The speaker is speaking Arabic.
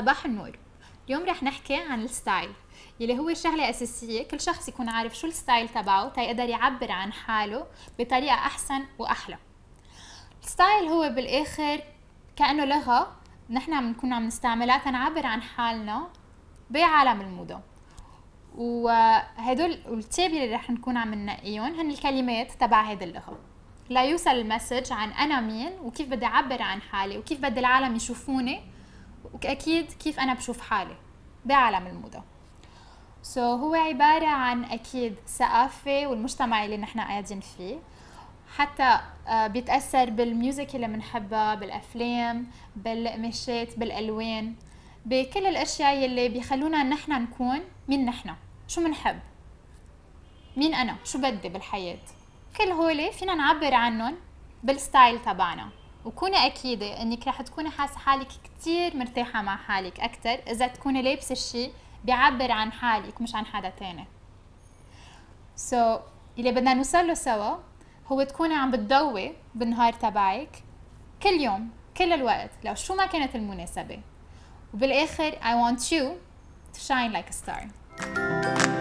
صباح النور اليوم رح نحكي عن الستايل يلي هو شغلة أساسية كل شخص يكون عارف شو الستايل تبعه تيقدر يعبر عن حاله بطريقة أحسن وأحلى الستايل هو بالآخر كأنه لغة نحن عم نكون عم نستعملها تنعبر عن حالنا بعالم الموضة وهدول الكتاب اللي رح نكون عم ننقيهم هن الكلمات تبع هيدا اللغة ليوصل المسج عن أنا مين وكيف بدي أعبر عن حالي وكيف بدي العالم يشوفوني واكيد كيف انا بشوف حالي بعالم الموضه سو so, هو عبارة عن أكيد ثقافة والمجتمع اللي نحن قاعدين فيه حتى آه، بيتأثر بالميوزك اللي بنحبها بالأفلام بالقماشات بالألوان بكل الأشياء اللي بيخلونا نحن نكون مين نحن شو منحب مين أنا شو بدي بالحياة كل هولي فينا نعبر عنهم بالستايل تبعنا وكوني أكيدة أنك رح تكوني حاسة حالك كتير مرتاحة مع حالك أكتر إذا تكوني لابسة شي بيعبر عن حالك مش عن حدا تاني سو so, اللي بدنا نوصل له سوا هو تكوني عم بتضوي بالنهار تبعك كل يوم كل الوقت لو شو ما كانت المناسبة وبالآخر I want you to shine like a star